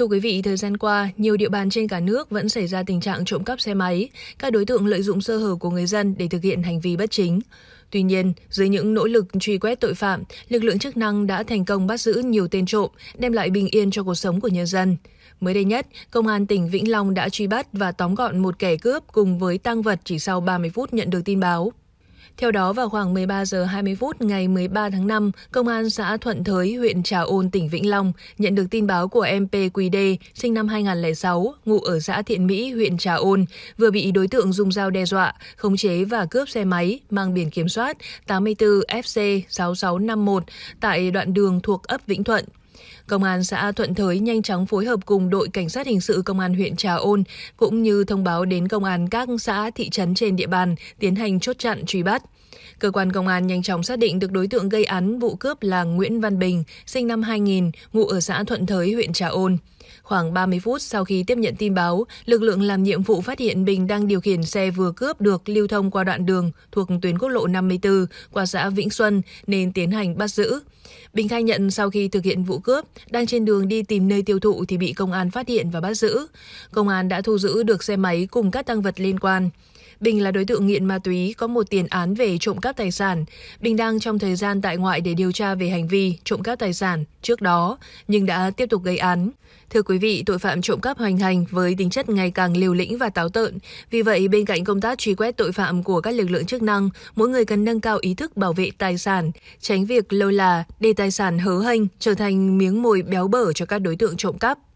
Thưa quý vị, thời gian qua, nhiều địa bàn trên cả nước vẫn xảy ra tình trạng trộm cắp xe máy, các đối tượng lợi dụng sơ hở của người dân để thực hiện hành vi bất chính. Tuy nhiên, dưới những nỗ lực truy quét tội phạm, lực lượng chức năng đã thành công bắt giữ nhiều tên trộm, đem lại bình yên cho cuộc sống của nhân dân. Mới đây nhất, Công an tỉnh Vĩnh Long đã truy bắt và tóm gọn một kẻ cướp cùng với tăng vật chỉ sau 30 phút nhận được tin báo. Theo đó, vào khoảng 13 giờ 20 phút ngày 13 tháng 5, Công an xã Thuận Thới, huyện Trà Ôn, tỉnh Vĩnh Long nhận được tin báo của em PQD, sinh năm 2006, ngụ ở xã Thiện Mỹ, huyện Trà Ôn, vừa bị đối tượng dùng dao đe dọa, khống chế và cướp xe máy mang biển kiểm soát 84 FC 6651 tại đoạn đường thuộc ấp Vĩnh Thuận, Công an xã Thuận Thới nhanh chóng phối hợp cùng đội cảnh sát hình sự công an huyện Trà Ôn cũng như thông báo đến công an các xã thị trấn trên địa bàn tiến hành chốt chặn truy bắt. Cơ quan công an nhanh chóng xác định được đối tượng gây án vụ cướp là Nguyễn Văn Bình, sinh năm 2000, ngụ ở xã Thuận Thới, huyện Trà Ôn. Khoảng 30 phút sau khi tiếp nhận tin báo, lực lượng làm nhiệm vụ phát hiện Bình đang điều khiển xe vừa cướp được lưu thông qua đoạn đường thuộc tuyến quốc lộ 54 qua xã Vĩnh Xuân nên tiến hành bắt giữ. Bình khai nhận sau khi thực hiện vụ cướp, đang trên đường đi tìm nơi tiêu thụ thì bị công an phát hiện và bắt giữ. Công an đã thu giữ được xe máy cùng các tăng vật liên quan. Bình là đối tượng nghiện ma túy, có một tiền án về trộm cắp tài sản. Bình đang trong thời gian tại ngoại để điều tra về hành vi trộm cắp tài sản trước đó, nhưng đã tiếp tục gây án. Thưa quý vị, tội phạm trộm cắp hoành hành với tính chất ngày càng liều lĩnh và táo tợn. Vì vậy, bên cạnh công tác truy quét tội phạm của các lực lượng chức năng, mỗi người cần nâng cao ý thức bảo vệ tài sản, tránh việc lâu là để tài sản hớ hênh trở thành miếng mồi béo bở cho các đối tượng trộm cắp.